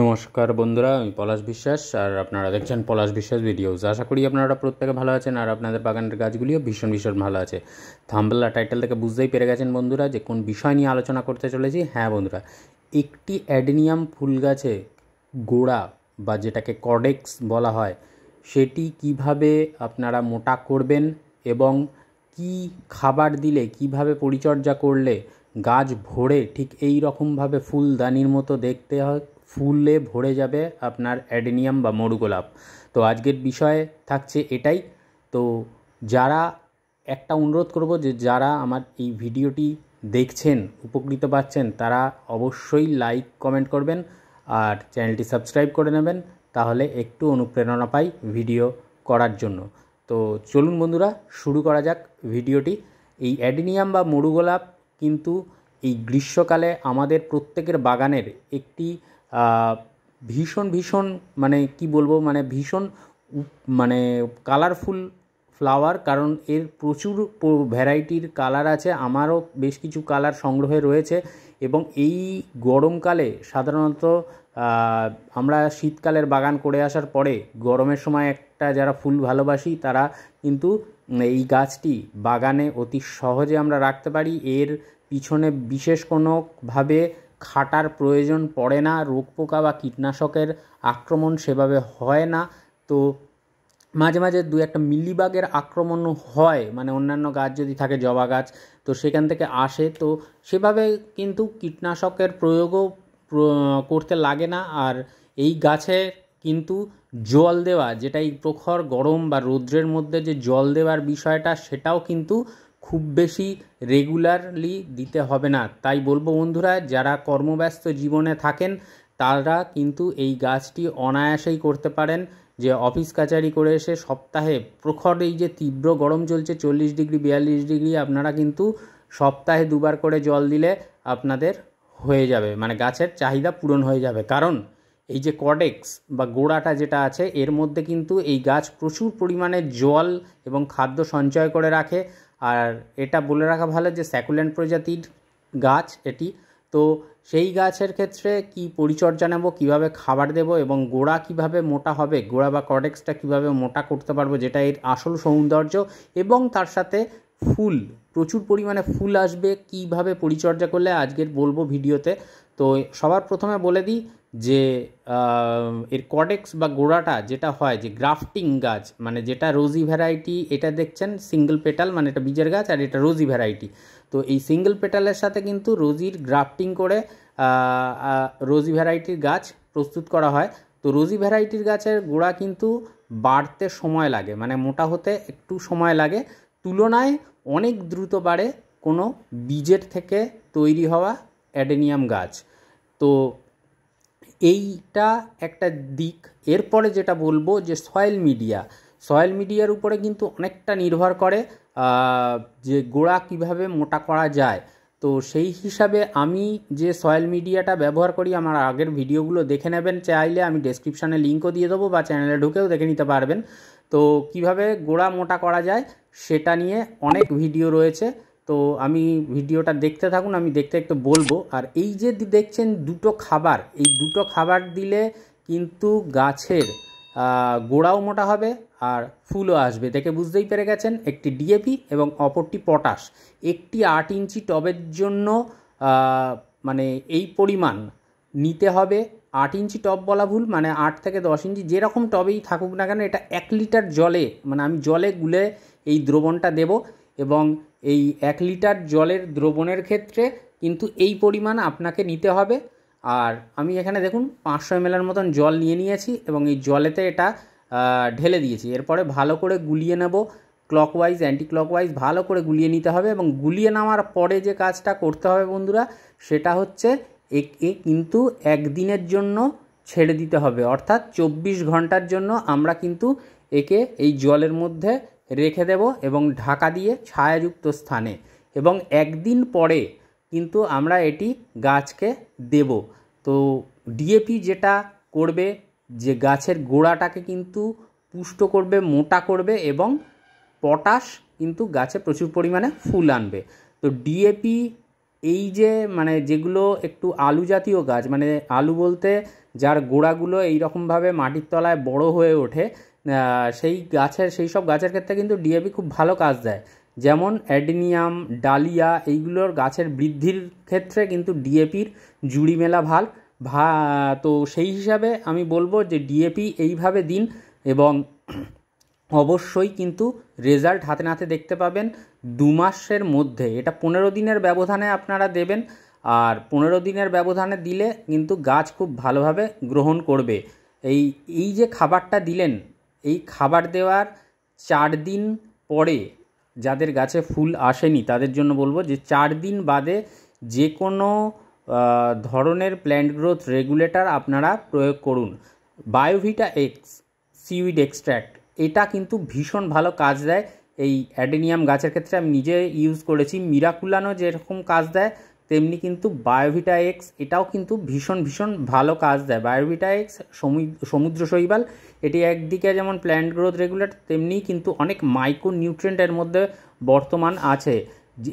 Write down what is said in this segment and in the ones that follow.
নমস্কার বন্ধুরা আমি পলাশ বিশ্বাস আর আপনারা দেখছেন পলাশ বিশ্বাস ভিডিওস আশা করি আপনারা প্রত্যেকে ভালো আছেন আর আপনাদের বাগানের গাছগুলিও ভীষণ ভীষণ ভালো আছে থাম্বলা টাইটেল থেকে বুঝতেই পেরে গেছেন বন্ধুরা যে কোন বিষয় নিয়ে আলোচনা করতে চলেছি হ্যাঁ বন্ধুরা একটি অ্যাডেনিয়াম ফুল গাছে গোড়া বা যেটাকে কডেক্স বলা হয় সেটি কিভাবে আপনারা মোটা করবেন এবং কি খাবার দিলে কিভাবে পরিচর্যা করলে গাছ ভরে ঠিক এই রকমভাবে ফুলদানির মতো দেখতে হয় ফুলে ভরে যাবে আপনার অ্যাডেনিয়াম বা মরুগোলাপ তো আজকের বিষয়ে থাকছে এটাই তো যারা একটা অনুরোধ করব যে যারা আমার এই ভিডিওটি দেখছেন উপকৃত পাচ্ছেন তারা অবশ্যই লাইক কমেন্ট করবেন আর চ্যানেলটি সাবস্ক্রাইব করে নেবেন তাহলে একটু অনুপ্রেরণা পাই ভিডিও করার জন্য তো চলুন বন্ধুরা শুরু করা যাক ভিডিওটি এই অ্যাডিনিয়াম বা মরুগোলাপ কিন্তু এই গ্রীষ্মকালে আমাদের প্রত্যেকের বাগানের একটি ভীষণ ভীষণ মানে কি বলবো মানে ভীষণ মানে কালারফুল ফ্লাওয়ার কারণ এর প্রচুর ভ্যারাইটির কালার আছে আমারও বেশ কিছু কালার সংগ্রহে রয়েছে এবং এই গরমকালে সাধারণত আমরা শীতকালের বাগান করে আসার পরে গরমের সময় একটা যারা ফুল ভালোবাসি তারা কিন্তু এই গাছটি বাগানে অতি সহজে আমরা রাখতে পারি এর পিছনে বিশেষ কোনোভাবে খাটার প্রয়োজন পড়ে না রোগ পোকা বা কীটনাশকের আক্রমণ সেভাবে হয় না তো মাঝে মাঝে দু একটা মিলিবাগের আক্রমণ হয় মানে অন্যান্য গাছ যদি থাকে জবা গাছ তো সেখান থেকে আসে তো সেভাবে কিন্তু কীটনাশকের প্রয়োগও করতে লাগে না আর এই গাছে কিন্তু জল দেওয়া যেটা এই প্রখর গরম বা রৌদ্রের মধ্যে যে জল দেওয়ার বিষয়টা সেটাও কিন্তু খুব বেশি রেগুলারলি দিতে হবে না তাই বলবো বন্ধুরা যারা কর্মব্যস্ত জীবনে থাকেন তারা কিন্তু এই গাছটি অনায়াসেই করতে পারেন যে অফিস কাচারি করে এসে সপ্তাহে প্রখর এই যে তীব্র গরম চলছে চল্লিশ ডিগ্রি বিয়াল্লিশ ডিগ্রি আপনারা কিন্তু সপ্তাহে দুবার করে জল দিলে আপনাদের হয়ে যাবে মানে গাছের চাহিদা পূরণ হয়ে যাবে কারণ এই যে কডেক্স বা গোড়াটা যেটা আছে এর মধ্যে কিন্তু এই গাছ প্রচুর পরিমাণে জল এবং খাদ্য সঞ্চয় করে রাখে আর এটা বলে রাখা ভালো যে স্যাকুলেন্ট প্রজাতির গাছ এটি তো সেই গাছের ক্ষেত্রে কি পরিচর্যা নেব কিভাবে খাবার দেব এবং গোড়া কিভাবে মোটা হবে গোড়া বা কডেক্সটা কিভাবে মোটা করতে পারবো যেটা এর আসল সৌন্দর্য এবং তার সাথে ফুল প্রচুর পরিমাণে ফুল আসবে কিভাবে পরিচর্যা করলে আজকের বলবো ভিডিওতে তো সবার প্রথমে বলে দিই যে এর কডেক্স বা গোড়াটা যেটা হয় যে গ্রাফটিং গাছ মানে যেটা রোজি ভ্যারাইটি এটা দেখছেন সিঙ্গেল পেটাল মানে এটা বীজের গাছ আর এটা রোজি ভ্যারাইটি তো এই সিঙ্গেল পেটালের সাথে কিন্তু রোজির গ্রাফটিং করে রোজি ভ্যারাইটির গাছ প্রস্তুত করা হয় তো রোজি ভ্যারাইটির গাছের গোড়া কিন্তু বাড়তে সময় লাগে মানে মোটা হতে একটু সময় লাগে তুলনায় অনেক দ্রুত বাড়ে কোনো বীজের থেকে তৈরি হওয়া অ্যাডেনিয়াম গাছ তো এইটা একটা দিক এরপরে যেটা বলবো যে সয়েল মিডিয়া সয়েল মিডিয়ার উপরে কিন্তু অনেকটা নির্ভর করে যে গোড়া কিভাবে মোটা করা যায় তো সেই হিসাবে আমি যে সয়েল মিডিয়াটা ব্যবহার করি আমার আগের ভিডিওগুলো দেখে নেবেন চাইলে আমি ডেসক্রিপশানে লিঙ্কও দিয়ে দেবো বা চ্যানেলে ঢুকেও দেখে নিতে পারবেন তো কিভাবে গোড়া মোটা করা যায় সেটা নিয়ে অনেক ভিডিও রয়েছে তো আমি ভিডিওটা দেখতে থাকুন আমি দেখতে একটু বলবো আর এই যে দেখছেন দুটো খাবার এই দুটো খাবার দিলে কিন্তু গাছের গোড়াও মোটা হবে আর ফুলও আসবে দেখে বুঝতেই পেরে গেছেন একটি ডিএপি এবং অপরটি পটাশ একটি আট ইঞ্চি টবের জন্য মানে এই পরিমাণ নিতে হবে আট ইঞ্চি টব বলা ভুল মানে আট থেকে দশ ইঞ্চি যেরকম টবেই থাকুক না কেন এটা এক লিটার জলে মানে আমি জলে গুলে এই দ্রবণটা দেব এবং এই এক লিটার জলের দ্রবণের ক্ষেত্রে কিন্তু এই পরিমাণ আপনাকে নিতে হবে আর আমি এখানে দেখুন পাঁচশো এমএলের মতন জল নিয়ে নিয়েছি এবং এই জলেতে এটা ঢেলে দিয়েছি এরপরে ভালো করে গুলিয়ে নেব ক্লকওয়াইজ অ্যান্টি ক্লকওয়াইজ ভালো করে গুলিয়ে নিতে হবে এবং গুলিয়ে নেওয়ার পরে যে কাজটা করতে হবে বন্ধুরা সেটা হচ্ছে একে কিন্তু একদিনের জন্য ছেড়ে দিতে হবে অর্থাৎ চব্বিশ ঘন্টার জন্য আমরা কিন্তু একে এই জলের মধ্যে রেখে দেব এবং ঢাকা দিয়ে ছায়াযুক্ত স্থানে এবং একদিন পরে কিন্তু আমরা এটি গাছকে দেব তো ডিএপি যেটা করবে যে গাছের গোড়াটাকে কিন্তু পুষ্ট করবে মোটা করবে এবং পটাশ কিন্তু গাছে প্রচুর পরিমাণে ফুল আনবে তো ডিএপি এই যে মানে যেগুলো একটু আলু জাতীয় গাছ মানে আলু বলতে যার গোড়াগুলো এইরকমভাবে মাটির তলায় বড় হয়ে ওঠে সেই গাছের সেই সব গাছের ক্ষেত্রে কিন্তু ডিএপি খুব ভালো কাজ দেয় যেমন অ্যাডিনিয়াম ডালিয়া এইগুলোর গাছের বৃদ্ধির ক্ষেত্রে কিন্তু ডিএপির জুড়ি মেলা ভাল ভা তো সেই হিসাবে আমি বলবো যে ডিএপি এইভাবে দিন এবং অবশ্যই কিন্তু রেজাল্ট হাতে নাতে দেখতে পাবেন দু মাসের মধ্যে এটা পনেরো দিনের ব্যবধানে আপনারা দেবেন আর পনেরো দিনের ব্যবধানে দিলে কিন্তু গাছ খুব ভালোভাবে গ্রহণ করবে এই এই যে খাবারটা দিলেন এই খাবার দেওয়ার চার দিন পরে যাদের গাছে ফুল আসেনি তাদের জন্য বলবো যে চার দিন বাদে যে কোনো ধরনের প্ল্যান্ট গ্রোথ রেগুলেটর আপনারা প্রয়োগ করুন বায়োভিটা এক্স সিউইড এক্সট্র্যাক্ট এটা কিন্তু ভীষণ ভালো কাজ দেয় এই অ্যাডেনিয়াম গাছের ক্ষেত্রে আমি নিজে ইউজ করেছি মিরাকুলানো যেরকম কাজ দেয় তেমনি কিন্তু বায়োভিটা এক্স এটাও কিন্তু ভীষণ ভীষণ ভালো কাজ দেয় বায়োভিটা এক্স সমুদ্র শৈবাল এটি একদিকে যেমন প্ল্যান্ট গ্রোথ রেগুলেট তেমনি কিন্তু অনেক মাইক্রো নিউট্রেন্টের মধ্যে বর্তমান আছে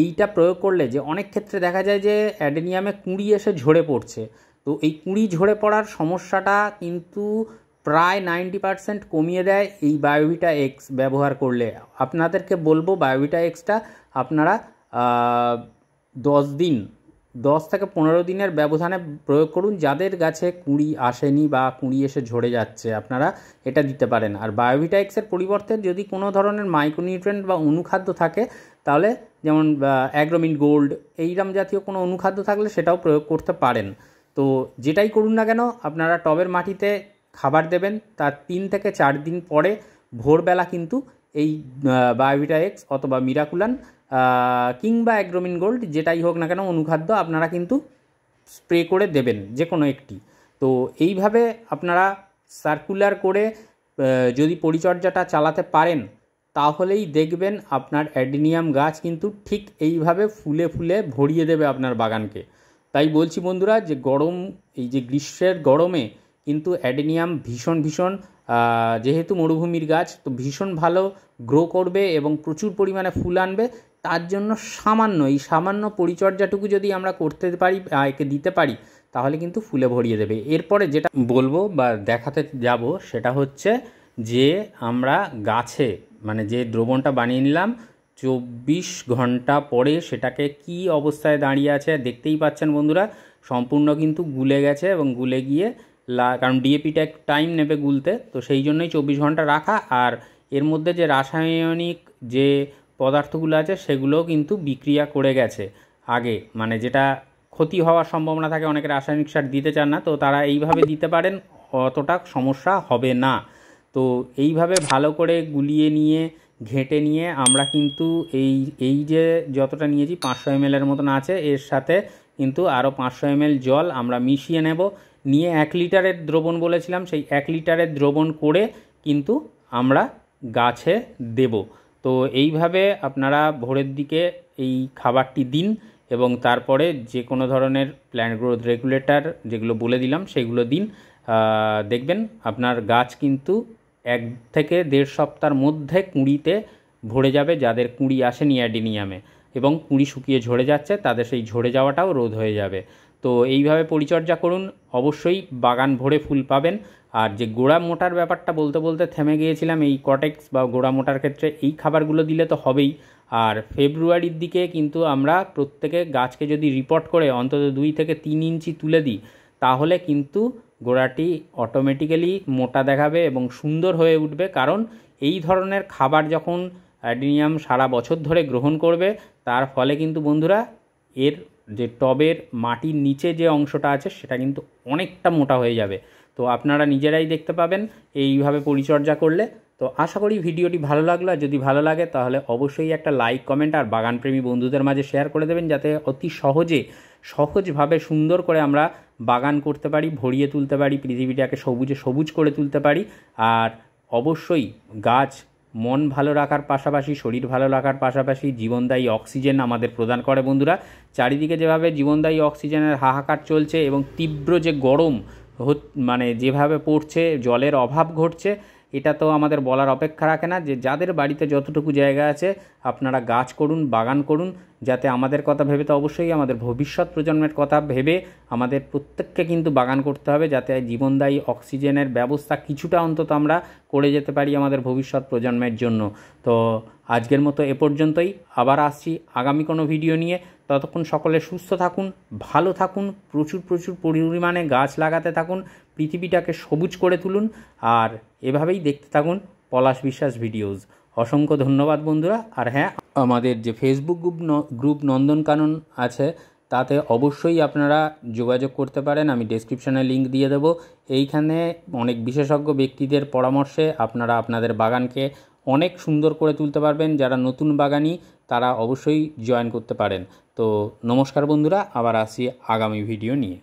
এইটা প্রয়োগ করলে যে অনেক ক্ষেত্রে দেখা যায় যে অ্যাডেনিয়ামে কুঁড়ি এসে ঝরে পড়ছে তো এই কুঁড়ি ঝরে পড়ার সমস্যাটা কিন্তু প্রায় নাইনটি পারসেন্ট কমিয়ে দেয় এই বায়োভিটা এক্স ব্যবহার করলে আপনাদেরকে বলবো বায়োভিটা এক্সটা আপনারা দশ দিন দশ থেকে পনেরো দিনের ব্যবধানে প্রয়োগ করুন যাদের গাছে কুঁড়ি আসেনি বা কুঁড়ি এসে ঝরে যাচ্ছে আপনারা এটা দিতে পারেন আর বায়োভিটাইক্সের পরিবর্তে যদি কোনো ধরনের মাইক্রোনিউট্রেন্ট বা অনুখাদ্য থাকে তাহলে যেমন অ্যাগ্রোমিন গোল্ড এইরাম জাতীয় কোনো অনুখাদ্য থাকলে সেটাও প্রয়োগ করতে পারেন তো যেটাই করুন না কেন আপনারা টবের মাটিতে খাবার দেবেন তার তিন থেকে চার দিন পরে ভোরবেলা কিন্তু এই বায়োভিটাইক্স অথবা মিরাকুলান কিংবা অ্যাগ্রোমিন গোল্ড যেটাই হোক না কেন অনুখাদ্য আপনারা কিন্তু স্প্রে করে দেবেন যে কোনো একটি তো এইভাবে আপনারা সার্কুলার করে যদি পরিচর্যাটা চালাতে পারেন তাহলেই দেখবেন আপনার অ্যাডিনিয়াম গাছ কিন্তু ঠিক এইভাবে ফুলে ফুলে ভরিয়ে দেবে আপনার বাগানকে তাই বলছি বন্ধুরা যে গরম এই যে গ্রীষ্মের গরমে কিন্তু অ্যাডেনিয়াম ভীষণ ভীষণ যেহেতু মরুভূমির গাছ তো ভীষণ ভালো গ্রো করবে এবং প্রচুর পরিমাণে ফুল আনবে তার জন্য সামান্য এই সামান্য পরিচর্যাটুকু যদি আমরা করতে পারি একে দিতে পারি তাহলে কিন্তু ফুলে ভরিয়ে দেবে এরপরে যেটা বলবো বা দেখাতে যাব সেটা হচ্ছে যে আমরা গাছে মানে যে দ্রবণটা বানিয়ে নিলাম চব্বিশ ঘন্টা পরে সেটাকে কি অবস্থায় দাঁড়িয়ে আছে দেখতেই পাচ্ছেন বন্ধুরা সম্পূর্ণ কিন্তু গুলে গেছে এবং গুলে গিয়ে লা কারণ ডিএপিটা একটু টাইম নেবে গুলতে তো সেই জন্যই চব্বিশ ঘন্টা রাখা আর এর মধ্যে যে রাসায়নিক যে পদার্থগুলো আছে সেগুলোও কিন্তু বিক্রিয়া করে গেছে আগে মানে যেটা ক্ষতি হওয়ার সম্ভাবনা থাকে অনেকে রাসায়নিক সার দিতে চান না তো তারা এইভাবে দিতে পারেন অতটা সমস্যা হবে না তো এইভাবে ভালো করে গুলিয়ে নিয়ে ঘেঁটে নিয়ে আমরা কিন্তু এই এই যে যতটা নিয়েছি পাঁচশো এম এলের মতন আছে এর সাথে কিন্তু আরও পাঁচশো এম জল আমরা মিশিয়ে নেব নিয়ে এক লিটারের দ্রবণ বলেছিলাম সেই এক লিটারের দ্রবণ করে কিন্তু আমরা গাছে দেব তো এইভাবে আপনারা ভোরের দিকে এই খাবারটি দিন এবং তারপরে যে কোনো ধরনের প্ল্যান্ট গ্রোথ রেগুলেটর যেগুলো বলে দিলাম সেগুলো দিন দেখবেন আপনার গাছ কিন্তু এক থেকে দেড় সপ্তাহের মধ্যে কুঁড়িতে ভরে যাবে যাদের কুঁড়ি আসেনি অ্যাডিনিয়ামে এবং কুঁড়ি শুকিয়ে ঝরে যাচ্ছে তাদের সেই ঝরে যাওয়াটাও রোধ হয়ে যাবে তো এইভাবে পরিচর্যা করুন অবশ্যই বাগান ভরে ফুল পাবেন আর যে গোড়া মোটার ব্যাপারটা বলতে বলতে থেমে গিয়েছিলাম এই কটেক্স বা গোড়া মোটার ক্ষেত্রে এই খাবারগুলো দিলে তো হবেই আর ফেব্রুয়ারির দিকে কিন্তু আমরা প্রত্যেকে গাছকে যদি রিপোর্ট করে অন্তত দুই থেকে তিন ইঞ্চি তুলে দিই তাহলে কিন্তু গোড়াটি অটোমেটিক্যালি মোটা দেখাবে এবং সুন্দর হয়ে উঠবে কারণ এই ধরনের খাবার যখন অ্যাডিনিয়াম সারা বছর ধরে গ্রহণ করবে তার ফলে কিন্তু বন্ধুরা এর যে টবের মাটির নিচে যে অংশটা আছে সেটা কিন্তু অনেকটা মোটা হয়ে যাবে তো আপনারা নিজেরাই দেখতে পাবেন এইভাবে পরিচর্যা করলে তো আশা করি ভিডিওটি ভালো লাগলো আর যদি ভালো লাগে তাহলে অবশ্যই একটা লাইক কমেন্ট আর বাগানপ্রেমী বন্ধুদের মাঝে শেয়ার করে দেবেন যাতে অতি সহজে সহজভাবে সুন্দর করে আমরা বাগান করতে পারি ভরিয়ে তুলতে পারি পৃথিবীটাকে সবুজে সবুজ করে তুলতে পারি আর অবশ্যই গাছ মন ভালো রাখার পাশাপাশি শরীর ভালো রাখার পাশাপাশি জীবনদায়ী অক্সিজেন আমাদের প্রদান করে বন্ধুরা চারিদিকে যেভাবে জীবনদায়ী অক্সিজেনের হাহাকার চলছে এবং তীব্র যে গরম মানে যেভাবে পড়ছে জলের অভাব ঘটছে এটা তো আমাদের বলার অপেক্ষা রাখে না যে যাদের বাড়িতে যতটুকু জায়গা আছে আপনারা গাছ করুন বাগান করুন যাতে আমাদের কথা ভেবে তো অবশ্যই আমাদের ভবিষ্যৎ প্রজন্মের কথা ভেবে আমাদের প্রত্যেককে কিন্তু বাগান করতে হবে যাতে জীবনদায়ী অক্সিজেনের ব্যবস্থা কিছুটা অন্তত আমরা পড়ে যেতে পারি আমাদের ভবিষ্যৎ প্রজন্মের জন্য তো আজকের মতো এ পর্যন্তই আবার আসছি আগামী কোনো ভিডিও নিয়ে ততক্ষণ সকলে সুস্থ থাকুন ভালো থাকুন প্রচুর প্রচুর পরিমাণে গাছ লাগাতে থাকুন পৃথিবীটাকে সবুজ করে তুলুন আর এভাবেই দেখতে থাকুন পলাশ বিশ্বাস ভিডিওস অসংখ্য ধন্যবাদ বন্ধুরা আর হ্যাঁ আমাদের যে ফেসবুক গ্রুপ গ্রুপ নন্দনকানন আছে তাতে অবশ্যই আপনারা যোগাযোগ করতে পারেন আমি ডেসক্রিপশানে লিঙ্ক দিয়ে দেবো এইখানে অনেক বিশেষজ্ঞ ব্যক্তিদের পরামর্শে আপনারা আপনাদের বাগানকে অনেক সুন্দর করে তুলতে পারবেন যারা নতুন বাগানি তারা অবশ্যই জয়েন করতে পারেন তো নমস্কার বন্ধুরা আবার আসি আগামী ভিডিও নিয়ে